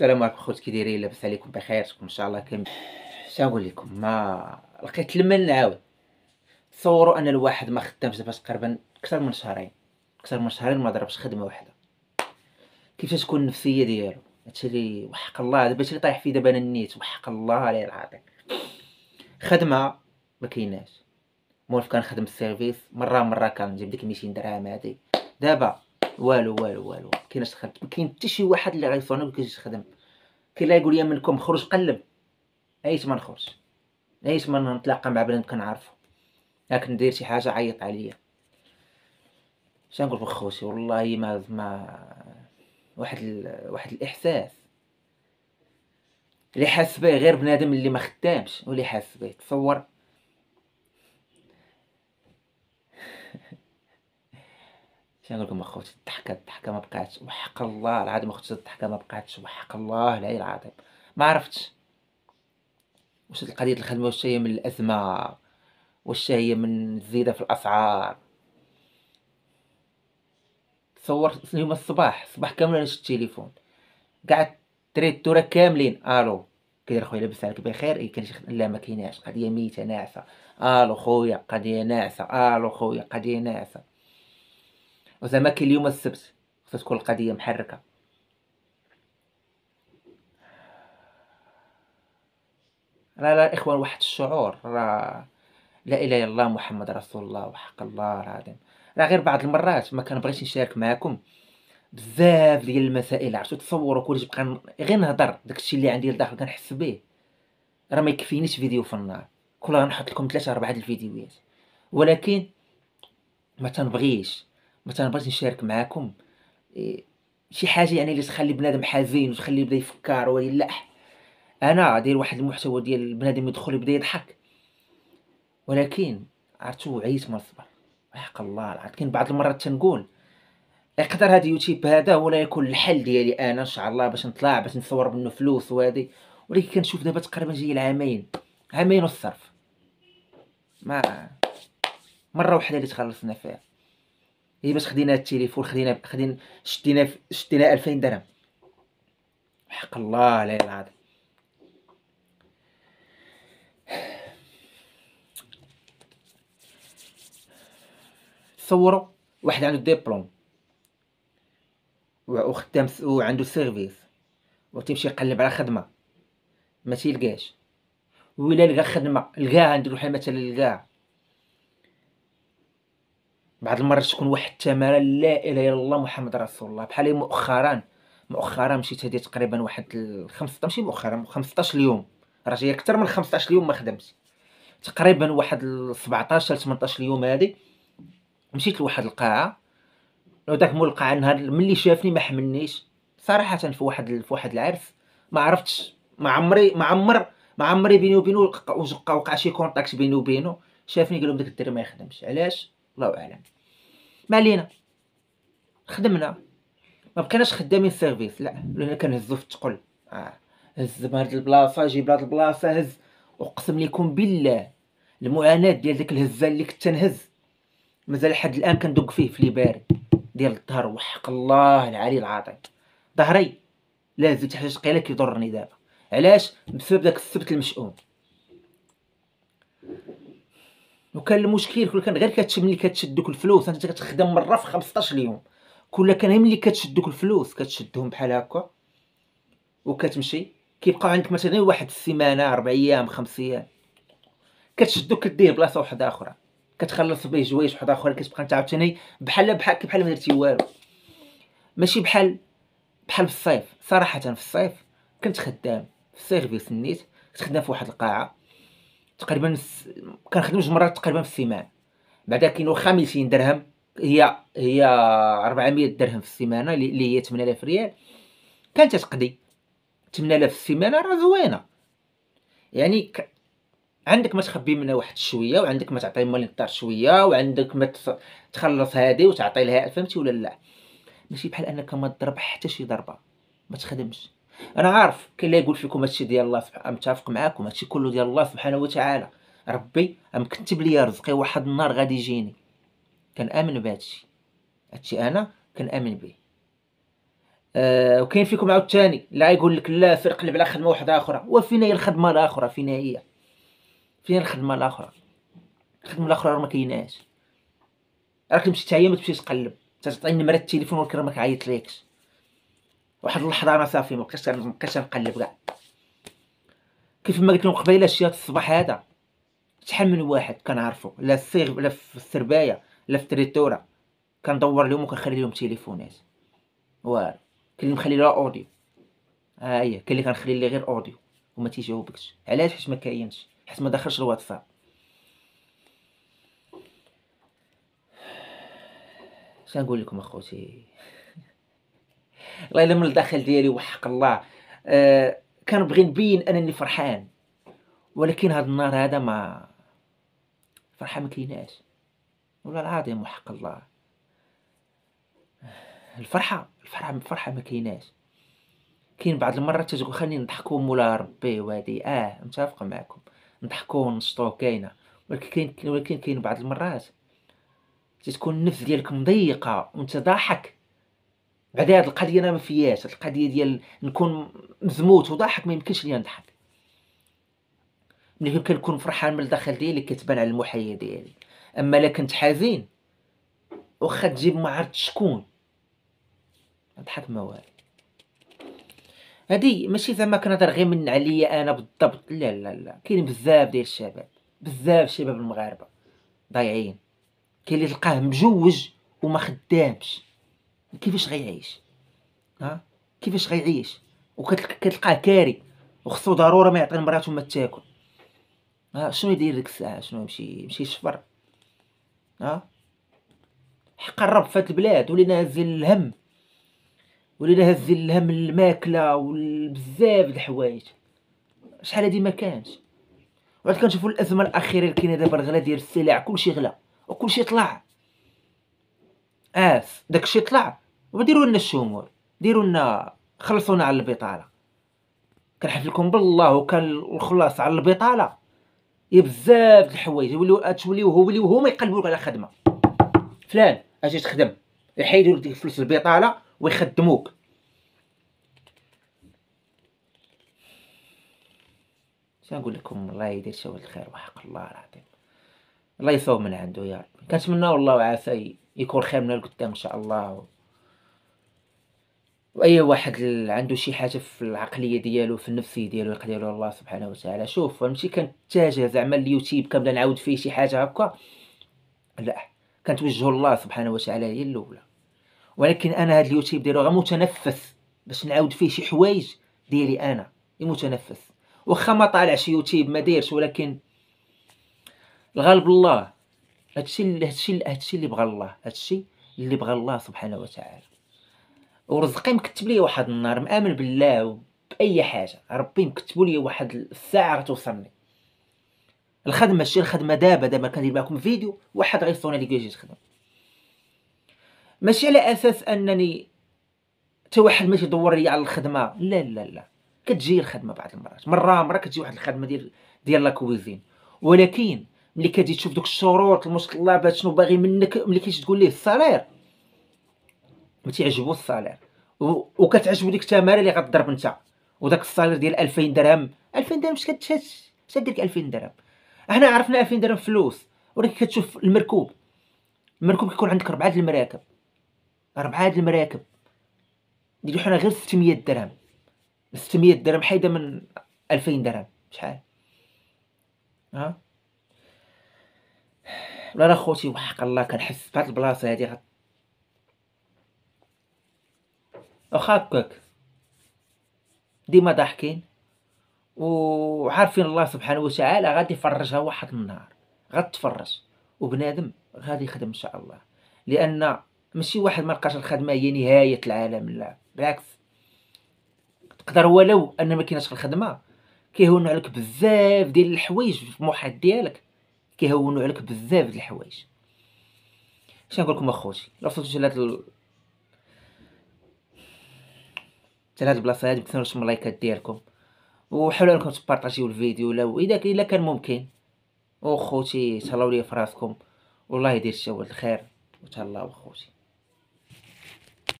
السلام عليكم خوت كي دايرين لاباس عليكم بخير ان شاء الله كم شنقول لكم ما لقيت المال نعاود تصوروا ان الواحد ما خدامش دابا تقريبا اكثر من شهرين اكثر من شهرين ما ضربش خدمه وحده كيفاش تكون النفسيه ديالو هادشي اللي وحق الله دابا اللي طايح فيه دابا انا النيت وحق الله عليه العظيم خدمه ما كايناش مولف كنخدم السيرفيس مره مره كنجيب ديك 200 درهم هادي دابا والو والو والو كايناش دخلت ما كاين حتى شي واحد اللي غيفرني ولا كاينش يخدم كاين اللي يقول لي منكم خرج قلب عيت ما نخرج عيت ما نتلاقى مع بنادم كنعرفو ياك ندير شي حاجه عيط عليا شنقول نقول خوتي والله ما ما واحد ال... واحد الاحساس اللي حاس به غير بنادم اللي ما خدامش واللي حاس به تصور تنقول لكم اخوتي الضحكه الضحكه ما بقاتش وحق الله العظيم اخوتي الضحكه ما بقاتش وحق الله العلي العظيم ما عرفتش واش القضيه الخدمه واش هي من الازمه واش هي من الزياده في الاسعار تصور اليوم الصباح الصباح كامل انا شفت التليفون قعدت دريت تورا كاملين الو كيدير خويا لاباس عليك بخير اي كان لا ما كايناش قضيه ميته ناعسه الو خويا قضيه ناعسه الو خويا قضيه ناعسه وزعما كاين اليوم السبت خصها تكون القضيه محركه راه لا اخوان واحد الشعور راه لا اله الا الله محمد رسول الله وحق الله العظيم راه غير بعض المرات ما كنبغيش نشارك معكم بزاف ديال المسائل عرفتو تصوروا كلشي بقى غير نهضر داكشي اللي عندي لداخل كنحس به راه ما يكفينيش فيديو في النهار كل غنحط لكم ثلاثه اربعه د الفيديوهات ولكن ما تنبغيش مثلا بغيت نشارك معاكم إيه، شي حاجه يعني اللي تخلي بنادم حزين وتخليه يبدا يفكر لا انا داير واحد المحتوى ديال بنادم يدخل يبدا يضحك ولكن عرفتو عييت من صبر حق الله العظيم كاين بعض المرات تنقول يقدر هذا يوتيوب هذا ولا يكون الحل ديالي انا ان شاء الله باش نطلع باش نصور منه فلوس وهذه ولكن كنشوف دابا تقريبا جاي العامين عامين الصرف ما مره وحده اللي تخلصنا فيها هي إيه باش خدينا التليفون خدينا خدينا شدينا شدينا 2000 درهم حق الله عليه العظيم تصوروا واحد عنده ديبلوم وخدام وعنده سيرفيس وتمشي يقلب على خدمه ما تيلقاش ولا لقى خدمه لقاها نديرو بحال مثلا لقاها بعض المرات تكون واحد التمارة لا اله الا الله محمد رسول الله بحال مؤخرا مؤخرا مشيت هادي تقريبا واحد 15 ماشي مؤخرا 15 اليوم راه هي اكثر من 15 اليوم ما خدمت تقريبا واحد 17 ل 18 اليوم هادي مشيت لواحد القاعه وداك مول القاعه النهار ملي شافني ما حملنيش صراحه في واحد في واحد العرس ما عرفتش ما عمري ما عمر ما عمري بيني وبينو وقع شي كونتاكت بيني وبينو شافني قال لهم داك الدري ما يخدمش علاش الله اعلم ما علينا خدمنا ما بقيناش خدامين سيرفيس لا ولينا كنهزو في الثقل اه هز من هاد البلاصه جيب لهاد البلاصه هز اقسم لكم بالله المعاناه ديال داك الهزه اللي كنت تنهز مازال لحد الان كندق فيه في ليباري ديال الظهر وحق الله العلي العظيم ظهري لا زدت حاجه ثقيله كيضرني دابا علاش بسبب داك السبت المشؤوم لو كان المشكل كل كان غير كتشد ملي كتشد دوك الفلوس انت كتخدم مره في 15 يوم كل كان ملي كتشد دوك الفلوس كتشدهم بحال هكا وكتمشي كيبقى عندك مثلا واحد السيمانه اربع ايام خمس ايام كتشدو كديه بلاصه وحده اخرى كتخلص به جوايج وحده اخرى كتبقى انت عاوتاني بحال بحال بحال ما درتي والو ماشي بحال بحال في الصيف صراحه في الصيف كنت خدام في السيرفيس نيت كنت خدام في واحد القاعه تقريبا كنخدم جوج مرات تقريبا في السيمانه بعدا كاينو خمسين درهم هي هي 400 درهم في السيمانه اللي هي 8000 ريال كانت تقضي 8000 في السيمانه راه زوينه يعني ك... عندك ما تخبي منها واحد شويه وعندك ما تعطي مال الدار شويه وعندك ما تخلص هذه وتعطي لها فهمتي ولا لا ماشي بحال انك ما تضرب حتى شي ضربه ما تخدمش انا عارف كاين اللي يقول فيكم هادشي ديال الله سبحانه متفق معاكم هادشي كله ديال الله سبحانه وتعالى ربي مكتب لي رزقي واحد النهار غادي يجيني كنامن بهادشي هادشي انا كنامن به أه وكاين فيكم عاوتاني لا يقول لك لا فرق قلب على خدمه واحده اخرى وفين هي الخدمه الاخرى فين هي فين الخدمه الاخرى الخدمه الاخرى راه ما كايناش راك تمشي تعيا ما تمشيش تقلب تعطيني نمره التليفون ولكن راه ما كعيط ليكش واحد اللحظه انا صافي مابقيتش مابقيتش نقلب كاع كيف ما قلت لهم قبيله شي الصباح هذا شحال من واحد كنعرفو لا الصيغ لا في السربايه لا في التريتوره كندور لهم وكنخلي لهم تليفونات والو كاين اللي مخلي له اوديو ها هي كاين اللي كنخلي ليه غير اوديو وما تيجاوبكش علاش حيت ما كاينش حيت ما دخلش الواتساب شنو نقول لكم اخوتي والله الا من الداخل ديالي وحق الله آه كنبغي نبين انني فرحان ولكن هذا النهار هذا ما فرحه ما كايناش والله العظيم وحق الله الفرحه الفرحه الفرحه ما كايناش كاين بعض المرات تتقول خليني نضحكوا مولا ربي وهادي اه متفق معكم نضحكوا ونشطوا كاينه ولكن كاين ولكن كاين بعض المرات تتكون النفس ديالك مضيقه وانت ضاحك بعد هاد القضيه انا ما فياش هاد القضيه ديال نكون مزموت وضاحك ما يمكنش ليا نضحك ملي كنكون فرحان من الداخل ديالي كتبان على المحيا ديالي اما الا كنت حزين واخا تجيب ما عرفت شكون نضحك ما والو هادي ماشي زعما كنهضر غير من عليا انا بالضبط لا لا لا كاين بزاف ديال الشباب بزاف الشباب المغاربه ضايعين كاين اللي تلقاه مجوج وما خدامش كيفاش غيعيش ها كيفاش غيعيش وكتلقاه كاري وخصو ضروره ما يعطي لمراته ما تاكل ها شنو يدير ديك الساعه شنو يمشي يمشي يشفر ها حق الرب فات البلاد ولينا هازين الهم ولينا هازين الهم الماكله وبزاف د الحوايج شحال هادي ما كانش وعاد كنشوفوا الازمه الاخيره اللي كاينه دابا الغلا ديال السلع كلشي غلا وكلشي طلع اف داكشي طلع وديروا لنا الشمول ديروا لنا خلصونا على البطاله كنحفلكم بالله وكان الخلاص على البطاله يا بزاف د الحوايج يوليو توليو وليو هما يقلبوا على خدمه فلان اجي تخدم يحيدوا لك الفلوس البطاله ويخدموك نقول لكم الله يدير شي الخير وحق الله العظيم الله يصوب من عنده يا رب كنتمنى والله عافاي يكون خير من القدام ان شاء الله واي واحد عنده شي حاجه في العقليه ديالو في النفسيه ديالو يقدر الله سبحانه وتعالى شوف ماشي كنتجه زعما اليوتيوب كنبدا نعاود فيه شي حاجه هكا لا كنتوجه الله سبحانه وتعالى هي الاولى ولكن انا هاد اليوتيوب ديالو غير متنفس باش نعاود فيه شي حوايج ديالي انا متنفس واخا ما طالعش يوتيوب ما دايرش ولكن الغالب الله هادشي هادشي هادشي اللي بغى الله هادشي اللي بغى الله سبحانه وتعالى ورزقي مكتب لي واحد النهار مآمن بالله باي حاجه ربي مكتبوا لي واحد الساعه غتوصلني الخدمه ماشي الخدمه دابا دابا كندير معكم فيديو واحد غيصوني لي كيجي يخدم ماشي على اساس انني حتى واحد ماشي يدور لي على الخدمه لا لا لا كتجي الخدمه بعض المرات مره مره كتجي واحد الخدمه ديال ديال لا كويزين ولكن ملي كتجي تشوف دوك الشروط المتطلبات شنو باغي منك ملي كتجي تقول ليه الصالير ما تيعجبو الصالير وكتعجبو ديك التماره اللي غتضرب انت وداك الصالير ديال 2000 درهم 2000 درهم اش كتشد اش دير 2000 درهم احنا عرفنا 2000 درهم فلوس ولكن كتشوف المركوب المركوب كيكون عندك ربعه د المراكب ربعه د المراكب ديال حنا غير 600 درهم 600 درهم حيده من 2000 درهم شحال ها ولا خوتي وحق الله كنحس بهاد البلاصه هادي واخا هكاك ديما ضاحكين وعارفين الله سبحانه وتعالى غادي يفرجها واحد النهار غتفرج وبنادم غادي يخدم ان شاء الله لان ماشي واحد ما لقاش الخدمه هي نهايه العالم لا بالعكس تقدر ولو ان ما كاينش الخدمه كيهون عليك بزاف ديال الحوايج في المحيط ديالك كيهونوا عليك بزاف د الحوايج اش نقول لكم اخوتي الا وصلتوا لهاد ال... تلا هاد البلاصه هادي بتنرش اللايكات ديالكم وحاولوا انكم تبارطاجيو الفيديو لو اذا الا كان ممكن وخوتي تهلاو ليا فراسكم والله يدير الشوال الخير وتهلاو اخوتي